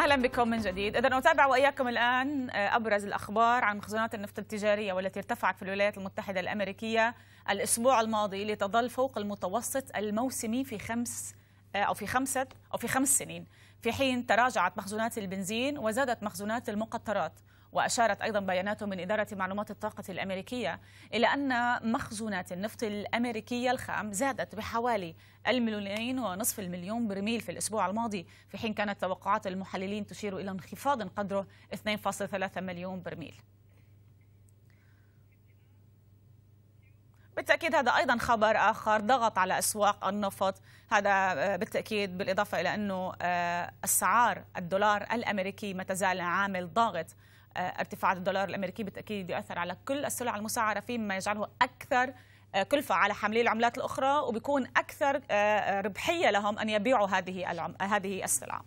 اهلا بكم من جديد، اذا اتابع واياكم الان آه، ابرز الاخبار عن مخزونات النفط التجاريه والتي ارتفعت في الولايات المتحده الامريكيه الاسبوع الماضي لتظل فوق المتوسط الموسمي في خمس آه، او في خمسه او في خمس سنين، في حين تراجعت مخزونات البنزين وزادت مخزونات المقطرات. وأشارت أيضا بيانات من إدارة معلومات الطاقة الأمريكية إلى أن مخزونات النفط الأمريكية الخام زادت بحوالي المليونين ونصف المليون برميل في الأسبوع الماضي في حين كانت توقعات المحللين تشير إلى انخفاض قدره 2.3 مليون برميل بالتأكيد هذا أيضا خبر آخر ضغط على أسواق النفط هذا بالتأكيد بالإضافة إلى أنه آه، أسعار الدولار الأمريكي ما تزال عامل ضاغط آه، ارتفاع الدولار الامريكي بالتاكيد يؤثر على كل السلع المسعره فيما يجعله اكثر آه، كلفة على حاملي العملات الأخرى وبيكون أكثر آه، ربحية لهم أن يبيعوا هذه هذه السلع.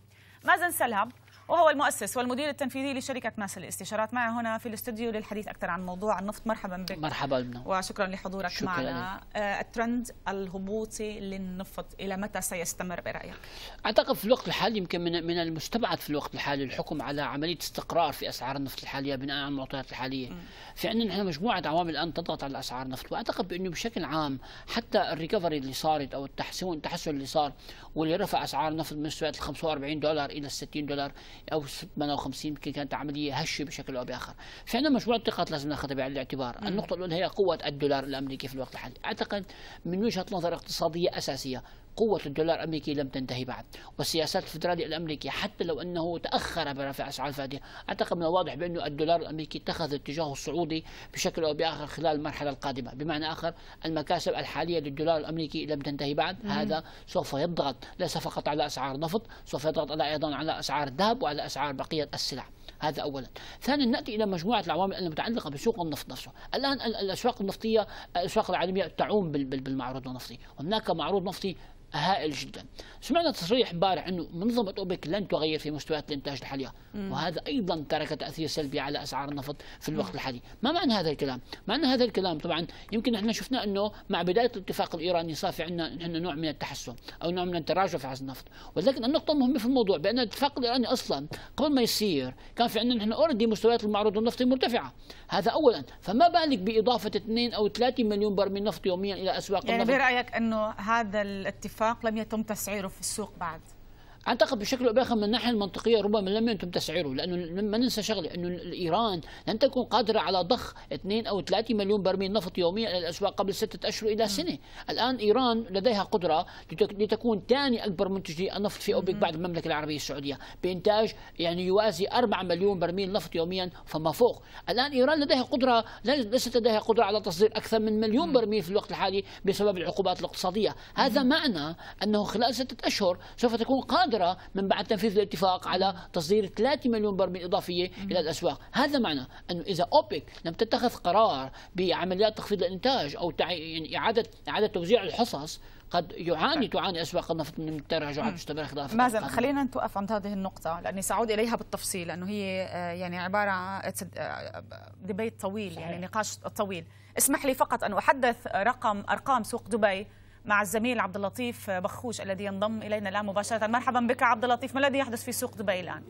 مازن سلهب وهو المؤسس والمدير التنفيذي لشركة ناس الاستشارات معي هنا في الاستوديو للحديث أكثر عن موضوع النفط مرحبا بك مرحبا بنا نعم. وشكرا لحضورك شكرا معنا لك. آه، الترند الهبوطي للنفط إلى متى سيستمر برأيك؟ أعتقد في الوقت الحالي يمكن من, المستبعد في الوقت الحالي الحكم على عملية استقرار في أسعار النفط الحالية بناء على المعطيات الحالية م. في عندنا نحن مجموعة عوامل الآن تضغط على أسعار النفط وأعتقد بأنه بشكل عام حتى الريكفري اللي صارت أو التحسن التحسن اللي صار واللي رفع أسعار النفط من مستويات ال 45 دولار إلى ال 60 دولار او 58 يمكن كانت عمليه هشه بشكل او باخر في عندنا مجموعه نقاط لازم ناخذها بعين الاعتبار النقطه الاولى هي قوه الدولار الامريكي في الوقت الحالي اعتقد من وجهه نظر اقتصاديه اساسيه قوة الدولار الأمريكي لم تنتهي بعد والسياسات الفدرالية الأمريكية حتى لو أنه تأخر برفع أسعار الفاتحة أعتقد من الواضح بأنه الدولار الأمريكي اتخذ اتجاهه الصعودي بشكل أو بآخر خلال المرحلة القادمة بمعنى آخر المكاسب الحالية للدولار الأمريكي لم تنتهي بعد مم. هذا سوف يضغط ليس فقط على أسعار نفط سوف يضغط على أيضا على أسعار الذهب وعلى أسعار بقية السلع هذا اولا ثانيا ناتي الى مجموعه العوامل المتعلقه بسوق النفط نفسه الان الاسواق النفطيه الاسواق العالميه تعوم بالمعروض النفطي هناك معروض نفطي هائل جدا سمعنا تصريح امبارح انه منظمه اوبك لن تغير في مستويات الانتاج الحاليه وهذا ايضا ترك تاثير سلبي على اسعار النفط في الوقت الحالي ما معنى هذا الكلام معنى هذا الكلام طبعا يمكن احنا شفنا انه مع بدايه الاتفاق الايراني صار في عندنا نحن نوع من التحسن او نوع من التراجع في اسعار النفط ولكن النقطه المهمه في الموضوع بان الاتفاق الايراني اصلا قبل ما يصير كان في عندنا نحن اوريدي مستويات المعروض النفطي مرتفعه هذا اولا فما بالك باضافه 2 او 3 مليون برميل نفط يوميا الى اسواق يعني النفط يعني برايك انه هذا الاتفاق الاتفاق لم يتم تسعيره في السوق بعد اعتقد بشكل او باخر من الناحيه المنطقيه ربما لم يتم تسعيره لانه ما ننسى شغله انه ايران لن تكون قادره على ضخ 2 او 3 مليون برميل نفط يوميا الى الاسواق قبل سته اشهر الى سنه، الان ايران لديها قدره لتكون ثاني اكبر منتجي النفط في اوبك بعد المملكه العربيه السعوديه بانتاج يعني يوازي 4 مليون برميل نفط يوميا فما فوق، الان ايران لديها قدره ليست لديها قدره على تصدير اكثر من مليون برميل في الوقت الحالي بسبب العقوبات الاقتصاديه، هذا معنى انه خلال سته اشهر سوف تكون قادره القدرة من بعد تنفيذ الاتفاق على تصدير 3 مليون برميل إضافية إلى الأسواق هذا معنى أنه إذا أوبك لم تتخذ قرار بعمليات تخفيض الإنتاج أو يعني إعادة إعادة توزيع الحصص قد يعاني تعاني اسواق النفط من التراجع مستمره خلال مازن خلينا نتوقف عند هذه النقطه لاني ساعود اليها بالتفصيل لانه هي آه، يعني عباره دبيت آه، آه، طويل يعني نقاش طويل اسمح لي فقط ان احدث رقم ارقام سوق دبي مع الزميل عبد اللطيف بخوش الذي ينضم الينا الان مباشره مرحبا بك عبد اللطيف ما الذي يحدث في سوق دبي الان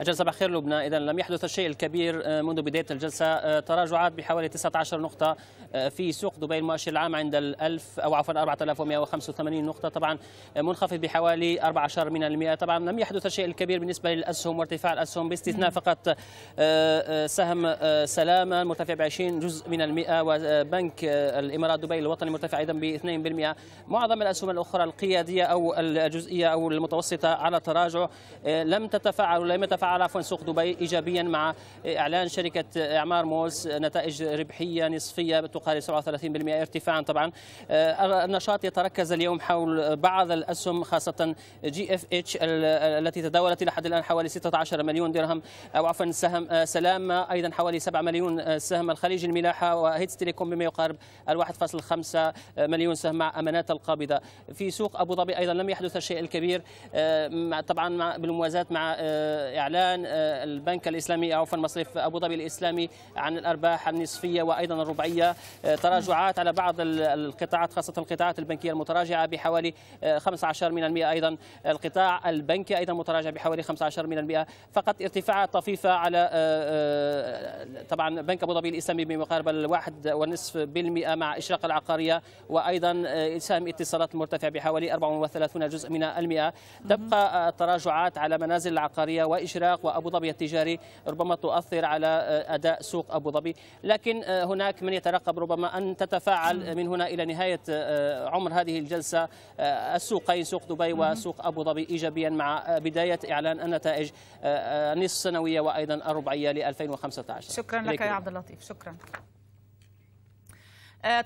أجل صباح خير لبنى إذا لم يحدث الشيء الكبير آه، منذ بداية الجلسة آه، تراجعات بحوالي 19 نقطة آه، في سوق دبي المؤشر العام عند ال 1000 أو عفوا 4185 نقطة طبعا منخفض بحوالي 14 من المئة طبعا لم يحدث الشيء الكبير بالنسبة للأسهم وارتفاع الأسهم باستثناء فقط سهم سلامة مرتفع ب 20 جزء من المئة وبنك الإمارات دبي الوطني مرتفع أيضا ب 2% معظم الأسهم الأخرى القيادية أو الجزئية أو المتوسطة على تراجع لم تتفاعل ولم يتفاعل على عفوا سوق دبي ايجابيا مع اعلان شركه اعمار مولز نتائج ربحيه نصفيه تقارب 37% ارتفاعا طبعا آه، النشاط يتركز اليوم حول بعض الاسهم خاصه جي اف اتش التي تداولت الى حد الان حوالي 16 مليون درهم او عفوا سهم آه، سلامه ايضا حوالي 7 مليون آه، سهم الخليج الملاحه وهيتس تيليكوم بما يقارب ال 1.5 مليون سهم مع امانات القابضه في سوق ابو ظبي ايضا لم يحدث الشيء الكبير طبعا بالموازاه مع اعلان إعلان آه، البنك الإسلامي عفوا مصرف أبو ظبي الإسلامي عن الأرباح النصفية وأيضا الربعية آه، تراجعات على بعض القطاعات خاصة القطاعات البنكية المتراجعة بحوالي 15 آه، من المئة أيضا القطاع البنكي أيضا متراجع بحوالي 15 من المئة فقط ارتفاعات طفيفة على طبعا بنك أبو ظبي الإسلامي بمقاربة الواحد ونصف بالمئة مع إشراق العقارية وأيضا سهم اتصالات مرتفع بحوالي 34 جزء من المئة تبقى التراجعات على منازل العقارية وإشراق العملاق وأبو ظبي التجاري ربما تؤثر على آه، أداء سوق أبو ظبي لكن آه، هناك من يترقب ربما أن تتفاعل نعم. من هنا إلى نهاية آه، عمر هذه الجلسة السوقين سوق دبي نعم. وسوق أبو ظبي إيجابيا مع بداية إعلان النتائج النصف السنوية وأيضا الربعية ل 2015 شكرا لك يا عبد اللطيف شكرا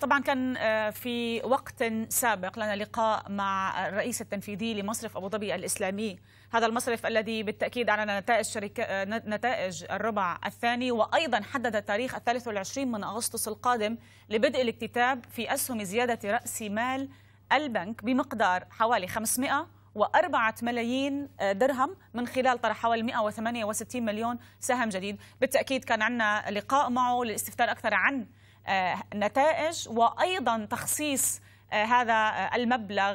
طبعا كان في وقت سابق لنا لقاء مع الرئيس التنفيذي لمصرف ابو ظبي الاسلامي هذا المصرف الذي بالتأكيد أعلن نتائج, شركة نتائج الربع الثاني وأيضا حدد التاريخ الثالث والعشرين من أغسطس القادم لبدء الاكتتاب في أسهم زيادة رأس مال البنك بمقدار حوالي 500 وأربعة ملايين درهم من خلال طرح حوالي 168 مليون سهم جديد بالتأكيد كان عندنا لقاء معه للاستفتاء أكثر عن آه، نتائج وأيضا تخصيص آه، هذا آه، المبلغ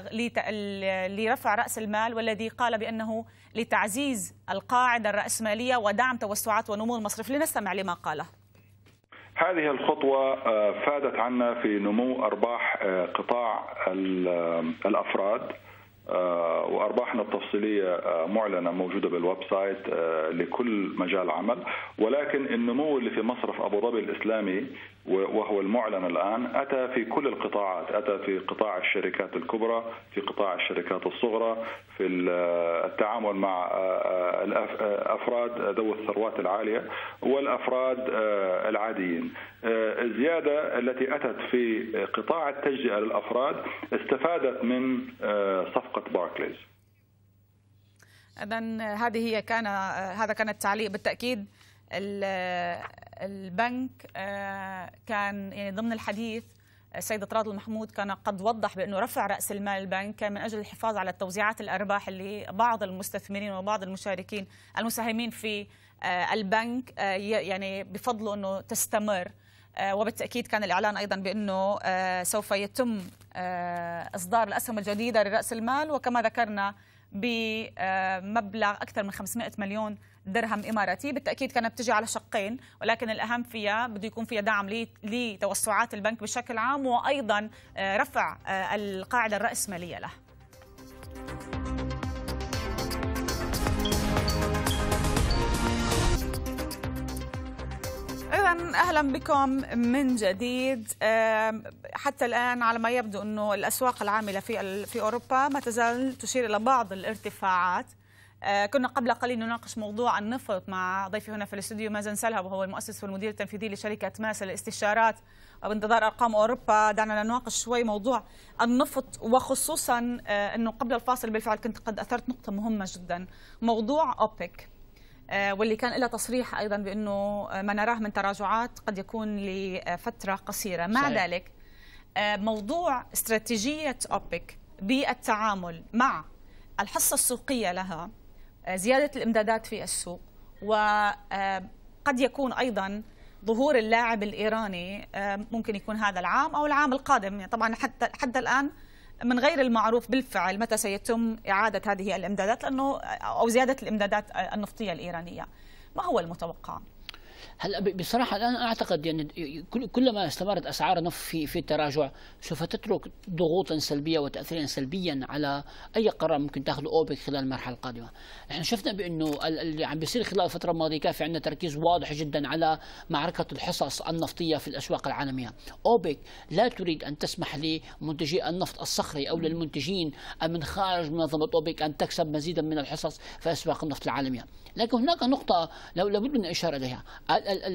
لرفع رأس المال والذي قال بأنه لتعزيز القاعدة الرأسمالية ودعم توسعات ونمو المصرف لنستمع لما قاله هذه الخطوة آه، فادت عنا في نمو أرباح قطاع الأفراد وارباحنا التفصيليه معلنه موجوده بالويب سايت لكل مجال عمل ولكن النمو اللي في مصرف ابو ظبي الاسلامي وهو المعلن الآن أتى في كل القطاعات أتى في قطاع الشركات الكبرى في قطاع الشركات الصغرى في التعامل مع أفراد ذوي الثروات العالية والأفراد العاديين الزيادة التي أتت في قطاع التجزئة للأفراد استفادت من صفقة باركليز إذا هذه هي كان هذا كان التعليق بالتأكيد البنك آه، كان يعني ضمن الحديث السيد آه، طراد المحمود كان قد وضح بانه رفع راس المال البنك كان من اجل الحفاظ على توزيعات الارباح اللي بعض المستثمرين وبعض المشاركين المساهمين في آه، البنك يعني بفضله انه تستمر وبالتاكيد كان الاعلان ايضا بانه سوف يتم اصدار الاسهم الجديده لراس المال وكما ذكرنا بمبلغ أكثر من 500 مليون درهم إماراتي بالتأكيد كانت بتجي على شقين ولكن الأهم فيها بده يكون فيها دعم لتوسعات البنك بشكل عام وأيضا آه، رفع آه، القاعدة الرأسمالية له اذا اهلا بكم من جديد حتى الان على ما يبدو انه الاسواق العامله في في اوروبا ما تزال تشير الى بعض الارتفاعات آه، كنا قبل قليل نناقش موضوع النفط مع ضيفي هنا في الاستوديو مازن سلهب وهو المؤسس والمدير التنفيذي لشركه ماس للاستشارات وبانتظار ارقام اوروبا دعنا نناقش شوي موضوع النفط وخصوصا آه، انه قبل الفاصل بالفعل كنت قد اثرت نقطه مهمه جدا موضوع اوبك آه، واللي كان لها تصريح ايضا بانه آه، ما نراه من تراجعات قد يكون لفتره قصيره مع صحيح. ذلك آه، موضوع استراتيجيه اوبك بالتعامل مع الحصه السوقيه لها زياده الامدادات في السوق وقد يكون ايضا ظهور اللاعب الايراني ممكن يكون هذا العام او العام القادم يعني طبعا حتى حتى الان من غير المعروف بالفعل متى سيتم إعادة هذه الإمدادات لأنه أو زيادة الإمدادات النفطية الإيرانية ما هو المتوقع؟ هلا بصراحه الان اعتقد يعني كلما استمرت اسعار النفط في في التراجع سوف تترك ضغوطا سلبيه وتاثيرا سلبيا على اي قرار ممكن تاخذه اوبك خلال المرحله القادمه. احنا شفنا بانه اللي عم بيصير خلال الفتره الماضيه كان في عندنا تركيز واضح جدا على معركه الحصص النفطيه في الاسواق العالميه. اوبك لا تريد ان تسمح لمنتجي النفط الصخري او للمنتجين من خارج منظمه اوبك ان تكسب مزيدا من الحصص في اسواق النفط العالميه. لكن هناك نقطه لابد من الاشاره اليها.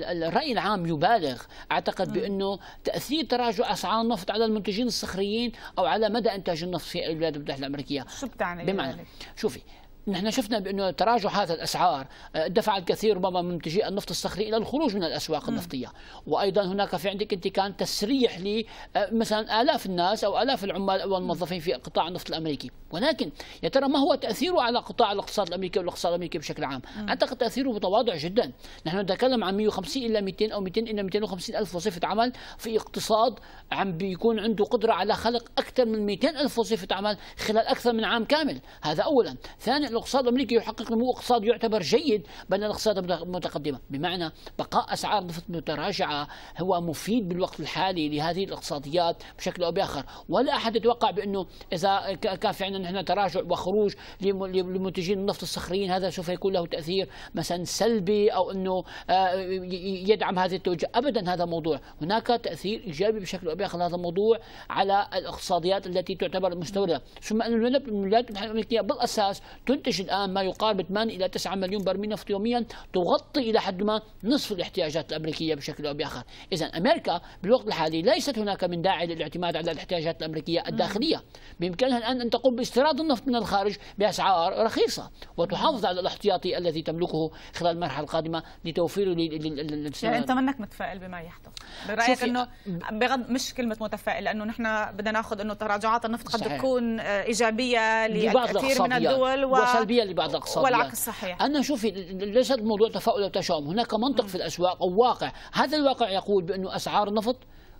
الرأي العام يبالغ أعتقد بأنه تأثير تراجع أسعار النفط على المنتجين الصخريين أو على مدى إنتاج النفط في الولايات المتحدة الأمريكية شو بتعني بمعنى شوفي نحن شفنا بانه تراجع هذا الاسعار آه، دفع الكثير ربما من منتجي النفط الصخري الى الخروج من الاسواق م. نعم. النفطيه، وايضا هناك في عندك انت كان تسريح ل آه، مثلا الاف الناس او الاف العمال او الموظفين في قطاع النفط الامريكي، ولكن يا ترى ما هو تاثيره على قطاع الاقتصاد الامريكي والاقتصاد الامريكي بشكل عام؟ م. نعم. اعتقد تاثيره متواضع جدا، نحن نتكلم عن 150 الى 200 او 200 الى 250 الف وظيفه عمل في اقتصاد عم بيكون عنده قدره على خلق اكثر من 200 الف وظيفه عمل خلال اكثر من عام كامل، هذا اولا، ثانيا الاقتصاد الامريكي يحقق نمو اقتصادي يعتبر جيد بين الاقتصاد متقدمه بمعنى بقاء اسعار النفط متراجعه هو مفيد بالوقت الحالي لهذه الاقتصاديات بشكل او باخر ولا احد يتوقع بانه اذا كان في عندنا نحن تراجع وخروج لمنتجين النفط الصخريين هذا سوف يكون له تاثير مثلا سلبي او انه آه، يدعم هذه التوجه ابدا هذا موضوع هناك تاثير ايجابي بشكل او باخر هذا الموضوع على الاقتصاديات التي تعتبر مستورده ثم ان الولايات المتحده الامريكيه بالاساس تنتج الآن ما يقارب 8 إلى 9 مليون برميل نفط يوميا تغطي إلى حد ما نصف الاحتياجات الأمريكية بشكل أو بآخر إذا أمريكا بالوقت الحالي ليست هناك من داعي للاعتماد على الاحتياجات الأمريكية الداخلية بإمكانها الآن أن تقوم باستيراد النفط من الخارج بأسعار رخيصة وتحافظ على الاحتياطي الذي تملكه خلال المرحلة القادمة لتوفيره لل يعني أنت منك متفائل بما يحدث برأيك أنه بغض مش كلمة متفائل لأنه نحن بدنا ناخذ أنه تراجعات النفط قد تكون آه، إيجابية لكثير من الدول و... سلبيه لبعض الاقتصاديات والعكس صحيح انا شوفي ليس الموضوع تفاؤل وتشاؤم هناك منطق في الاسواق او واقع هذا الواقع يقول بانه اسعار النفط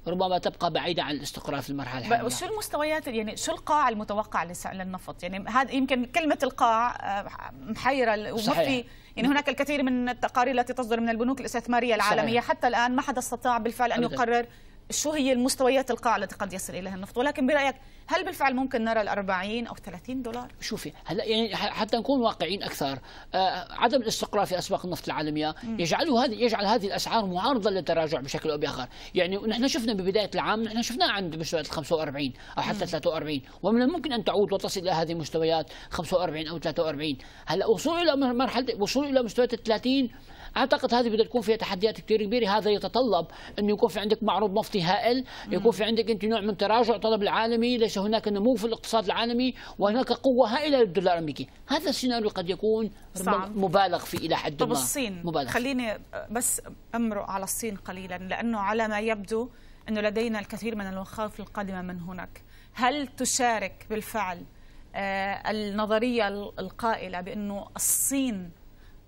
ربما تبقى بعيدة عن الاستقرار في المرحلة الحالية شو المستويات يعني شو القاع المتوقع للنفط يعني هذا يمكن كلمة القاع آه، محيرة وما في يعني هناك الكثير من التقارير التي تصدر من البنوك الاستثمارية العالمية صحيح. حتى الآن ما حدا استطاع بالفعل أن يقرر شو هي المستويات القاع التي قد يصل اليها النفط ولكن برايك هل بالفعل ممكن نرى ال 40 او 30 دولار شوفي هلا يعني حتى نكون واقعيين اكثر آه عدم الاستقرار في اسواق النفط العالميه يجعل هذه يجعل هذه الاسعار معارضه للتراجع بشكل او باخر يعني نحن شفنا ببدايه العام نحن شفناها عند مستويات 45 او حتى مم. 43 ومن الممكن ان تعود وتصل الى هذه المستويات 45 او 43 هلا وصول الى مرحله وصول الى مستويات 30 اعتقد هذه بدها تكون فيها تحديات كثير كبيره هذا يتطلب انه يكون في عندك معروض نفطي هائل يكون في عندك انت نوع من تراجع طلب العالمي ليس هناك نمو في الاقتصاد العالمي وهناك قوه هائله للدولار الامريكي هذا السيناريو قد يكون صعب. مبالغ فيه الى حد طب ما الصين مبالغ خليني بس امرق على الصين قليلا لانه على ما يبدو انه لدينا الكثير من المخاوف القادمه من هناك هل تشارك بالفعل آه، النظريه القائله بانه الصين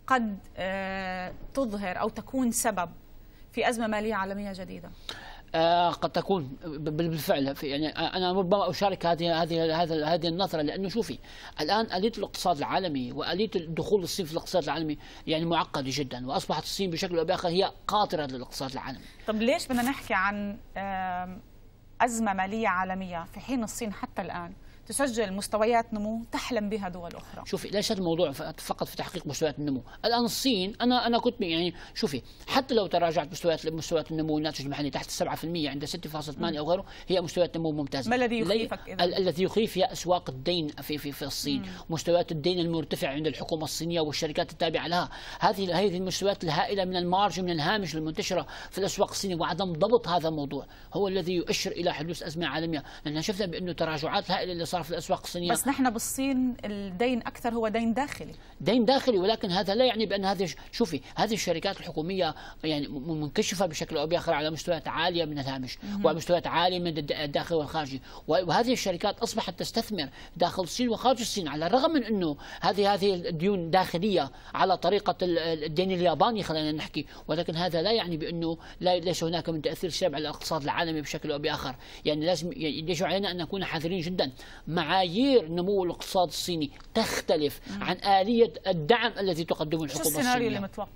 قد آه، تظهر أو تكون سبب في أزمة مالية عالمية جديدة؟ آه، قد تكون بالفعل في يعني انا ربما اشارك هذه هذه هذه هذه النظره لانه شوفي الان اليه الاقتصاد العالمي واليه دخول الصين في الاقتصاد العالمي يعني معقده جدا واصبحت الصين بشكل او باخر هي قاطره للاقتصاد العالمي. طب ليش بدنا نحكي عن ازمه ماليه عالميه في حين الصين حتى الان تسجل مستويات نمو تحلم بها دول اخرى شوفي ليس الموضوع فقط في تحقيق مستويات النمو الان الصين انا انا كنت يعني شوفي حتى لو تراجعت مستويات مستويات النمو الناتج المحلي تحت 7% عند 6.8 او غيره هي مستويات نمو ممتازه ما الذي يخيفك اذا الذي يخيف هي اسواق الدين في في, في الصين مم. مستويات الدين المرتفعه عند الحكومه الصينيه والشركات التابعه لها هذه هذه المستويات الهائله من المارج من الهامش المنتشره في الاسواق الصينيه وعدم ضبط هذا الموضوع هو الذي يؤشر الى حدوث ازمه عالميه لان شفنا بانه تراجعات هائله صار في الاسواق الصينيه بس نحن بالصين الدين اكثر هو دين داخلي دين داخلي ولكن هذا لا يعني بان هذه شوفي هذه الشركات الحكوميه يعني منكشفه بشكل او باخر على مستويات عاليه من الهامش ومستويات عاليه من الداخل والخارجي وهذه الشركات اصبحت تستثمر داخل الصين وخارج الصين على الرغم من انه هذه هذه الديون داخليه على طريقه الدين الياباني خلينا نحكي ولكن هذا لا يعني بانه لا ليس هناك من تاثير سلبي على الاقتصاد العالمي بشكل او باخر يعني لازم يجب علينا ان نكون حذرين جدا معايير نمو الاقتصاد الصيني تختلف مم. عن آلية الدعم التي تقدمه الحكومة الصينية السيناريو اللي متوقع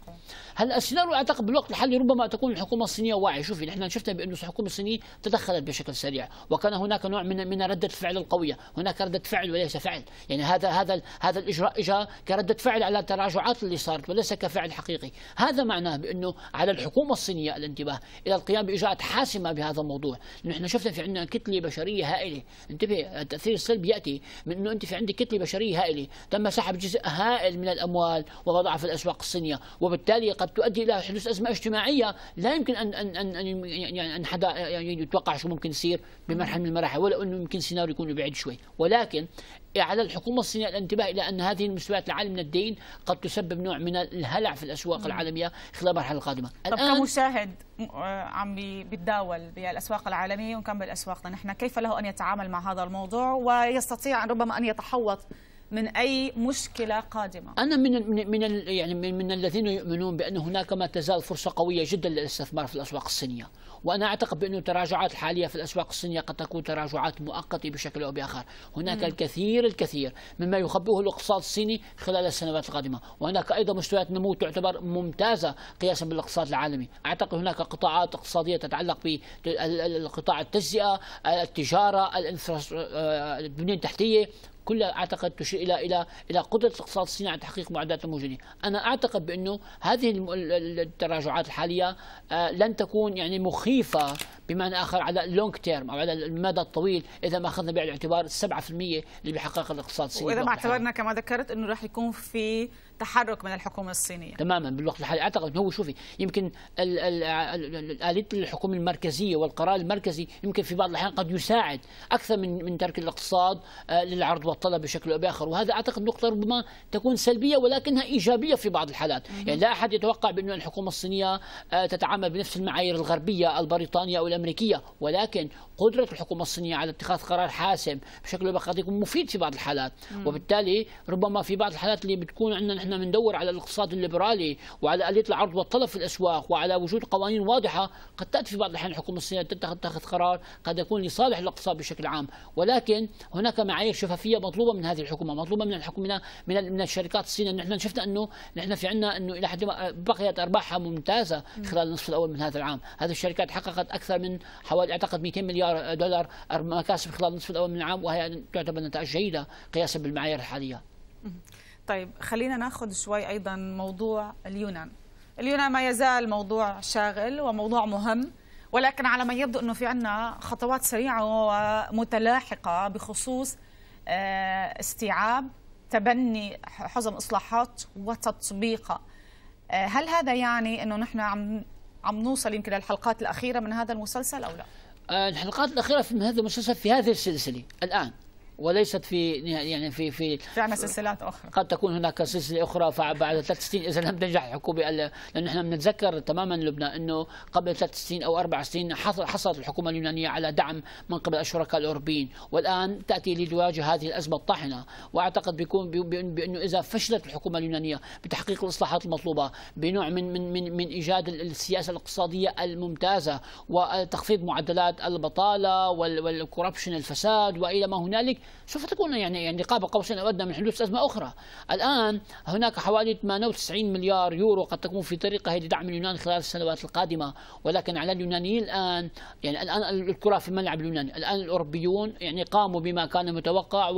هلا السيناريو اعتقد بالوقت الحالي ربما تكون الحكومه الصينيه واعيه شوفي نحن شفنا بانه الحكومه الصينيه تدخلت بشكل سريع وكان هناك نوع من من رده الفعل القويه هناك رده فعل وليس فعل يعني هذا هذا هذا الاجراء اجى كرده فعل على التراجعات اللي صارت وليس كفعل حقيقي هذا معناه بانه على الحكومه الصينيه الانتباه الى القيام باجراءات حاسمه بهذا الموضوع نحن شفنا في عندنا كتله بشريه هائله انتبه التاثير السلب ياتي من انه انت في عندك كتله بشريه هائله تم سحب جزء هائل من الاموال ووضعها في الاسواق الصينيه وبالتالي قد تؤدي الى حدوث ازمه اجتماعيه لا يمكن ان ان ان يعني ان حدا يعني يتوقع شو ممكن يصير بمرحله من المراحل ولو انه يمكن سيناريو يكون بعيد شوي ولكن على الحكومة الصينية الانتباه إلى أن هذه المستويات العالية من الدين قد تسبب نوع من الهلع في الأسواق نعم. العالمية خلال المرحلة القادمة طب الآن كمشاهد آه، عم بيتداول بالأسواق العالمية ونكمل أسواقنا نحن كيف له أن يتعامل مع هذا الموضوع ويستطيع ربما أن يتحوط من اي مشكله قادمه. انا من من من يعني من, من الذين يؤمنون بان هناك ما تزال فرصه قويه جدا للاستثمار في الاسواق الصينيه، وانا اعتقد بانه التراجعات الحاليه في الاسواق الصينيه قد تكون تراجعات مؤقته بشكل او باخر، هناك م. الكثير الكثير مما يخبئه الاقتصاد الصيني خلال السنوات القادمه، وهناك ايضا مستويات نمو تعتبر ممتازه قياسا بالاقتصاد العالمي، اعتقد هناك قطاعات اقتصاديه تتعلق بقطاع التجزئه، التجاره، آه، البنيه التحتيه، كلها اعتقد تشير الى الى الى قدره الاقتصاد الصيني على تحقيق معدات الموجوده، انا اعتقد بانه هذه التراجعات الحاليه آه، لن تكون يعني مخيفه بمعنى اخر على اللونج تيرم او على المدى الطويل اذا ما اخذنا بعين الاعتبار 7% اللي بيحققها الاقتصاد الصيني واذا ما اعتبرنا كما ذكرت انه راح يكون في تحرك من الحكومه الصينيه تماما بالوقت الحالي اعتقد هو شوفي يمكن اليه الحكومه المركزيه والقرار المركزي يمكن في بعض الاحيان قد يساعد اكثر من من ترك الاقتصاد آه، للعرض والطلب بشكل او باخر وهذا اعتقد نقطه ربما تكون سلبيه ولكنها ايجابيه في بعض الحالات يعني لا احد يتوقع بانه الحكومه الصينيه آه، تتعامل بنفس المعايير الغربيه البريطانيه او الامريكيه ولكن قدرة الحكومة الصينية على اتخاذ قرار حاسم بشكل قد يكون مفيد في بعض الحالات مم. وبالتالي ربما في بعض الحالات اللي بتكون عندنا نحن بندور على الاقتصاد الليبرالي وعلى آلية العرض والطلب في الأسواق وعلى وجود قوانين واضحة قد تأتي في بعض الأحيان الحكومة الصينية تتخذ قرار قد يكون لصالح الاقتصاد بشكل عام ولكن هناك معايير شفافية مطلوبة من هذه الحكومة مطلوبة من الحكومة من من الشركات الصينية نحن شفنا أنه نحن في عندنا أنه إلى حد ما بقيت أرباحها ممتازة خلال النصف الأول من هذا العام هذه الشركات حققت أكثر من حوالي أعتقد 200 مليار دولار دولار مكاسب خلال النصف الاول من العام وهي تعتبر نتائج جيده قياسا بالمعايير الحاليه. طيب خلينا ناخذ شوي ايضا موضوع اليونان. اليونان ما يزال موضوع شاغل وموضوع مهم ولكن على ما يبدو انه في عندنا خطوات سريعه ومتلاحقه بخصوص آه، استيعاب تبني حزم اصلاحات وتطبيقها. آه، هل هذا يعني انه نحن عم عم نوصل يمكن للحلقات الاخيره من هذا المسلسل او لا؟ آه، الحلقات الأخيرة في هذا المسلسل في هذه السلسلة الآن وليست في يعني في في في عندنا سلسلات اخرى قد تكون هناك سلسله اخرى فبعد ثلاث سنين اذا لم تنجح الحكومه لانه نحن بنتذكر تماما لبنان انه قبل ثلاث سنين او اربع سنين حصلت الحكومه اليونانيه على دعم من قبل الشركاء الاوروبيين والان تاتي لتواجه هذه الازمه الطاحنه واعتقد بيكون بانه اذا فشلت الحكومه اليونانيه بتحقيق الاصلاحات المطلوبه بنوع من من من, من ايجاد السياسه الاقتصاديه الممتازه وتخفيض معدلات البطاله والكوربشن الفساد والى ما هنالك سوف تكون يعني يعني قاب قوسين او ادنى من حدوث ازمه اخرى. الان هناك حوالي 98 مليار يورو قد تكون في طريقها لدعم اليونان خلال السنوات القادمه، ولكن على اليونانيين الان يعني الان الكره في الملعب اليوناني، الان الاوروبيون يعني قاموا بما كان متوقع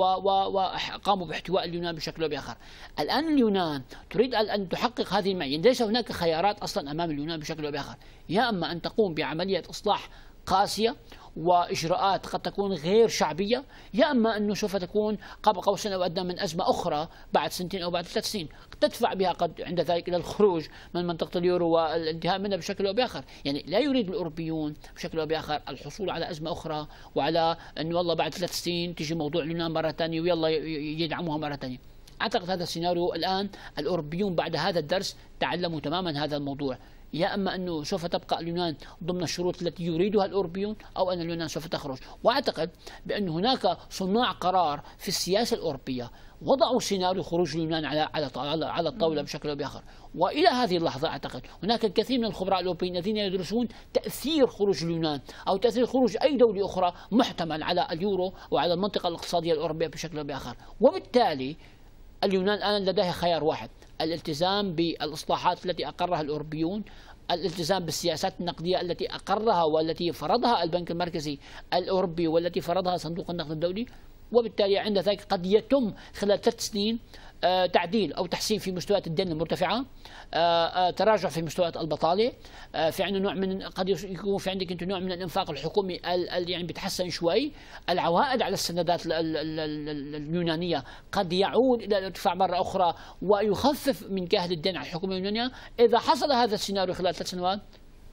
وقاموا باحتواء اليونان بشكل او باخر. الان اليونان تريد ان تحقق هذه المعيه، ليس هناك خيارات اصلا امام اليونان بشكل او باخر، يا اما ان تقوم بعمليه اصلاح قاسيه واجراءات قد تكون غير شعبيه يا اما انه سوف تكون قاب قوسين او ادنى من ازمه اخرى بعد سنتين او بعد ثلاث سنين تدفع بها قد عند ذلك الى الخروج من منطقه اليورو والانتهاء منها بشكل او باخر يعني لا يريد الاوروبيون بشكل او باخر الحصول على ازمه اخرى وعلى انه والله بعد ثلاث سنين تجي موضوع اليونان مره ثانيه ويلا يدعموها مره ثانيه اعتقد هذا السيناريو الان الاوروبيون بعد هذا الدرس تعلموا تماما هذا الموضوع يا اما انه سوف تبقى اليونان ضمن الشروط التي يريدها الاوروبيون او ان اليونان سوف تخرج، واعتقد بان هناك صناع قرار في السياسه الاوروبيه وضعوا سيناريو خروج اليونان على على على الطاوله بشكل او باخر، والى هذه اللحظه اعتقد هناك الكثير من الخبراء الاوروبيين الذين يدرسون تاثير خروج اليونان او تاثير خروج اي دوله اخرى محتمل على اليورو وعلى المنطقه الاقتصاديه الاوروبيه بشكل او باخر، وبالتالي اليونان الان لديها خيار واحد الالتزام بالاصلاحات التي اقرها الاوروبيون الالتزام بالسياسات النقديه التي اقرها والتي فرضها البنك المركزي الاوروبي والتي فرضها صندوق النقد الدولي وبالتالي عند ذلك قد يتم خلال ثلاث سنين آه، تعديل او تحسين في مستويات الدين المرتفعه آه، آه، تراجع في مستويات البطاله في عندنا نوع من قد يكون في عندك انت نوع من الانفاق الحكومي اللي يعني بتحسن شوي العوائد على السندات اليونانيه قد يعود الى الارتفاع مره اخرى ويخفف من كاهل الدين على الحكومه اليونانيه اذا حصل هذا السيناريو خلال ثلاث سنوات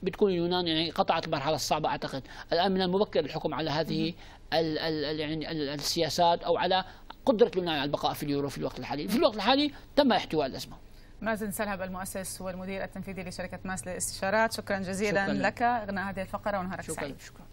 بتكون اليونان يعني قطعت المرحله الصعبه اعتقد الان من المبكر الحكم على هذه ال ال يعني السياسات او على قدرة لبنان على البقاء في اليورو في الوقت الحالي في الوقت الحالي تم احتواء الأزمة مازن سلهب المؤسس والمدير التنفيذي لشركة ماس للاستشارات شكرا جزيلا شكرا لك. لك. هذه الفقرة ونهارك سعيد شكرا.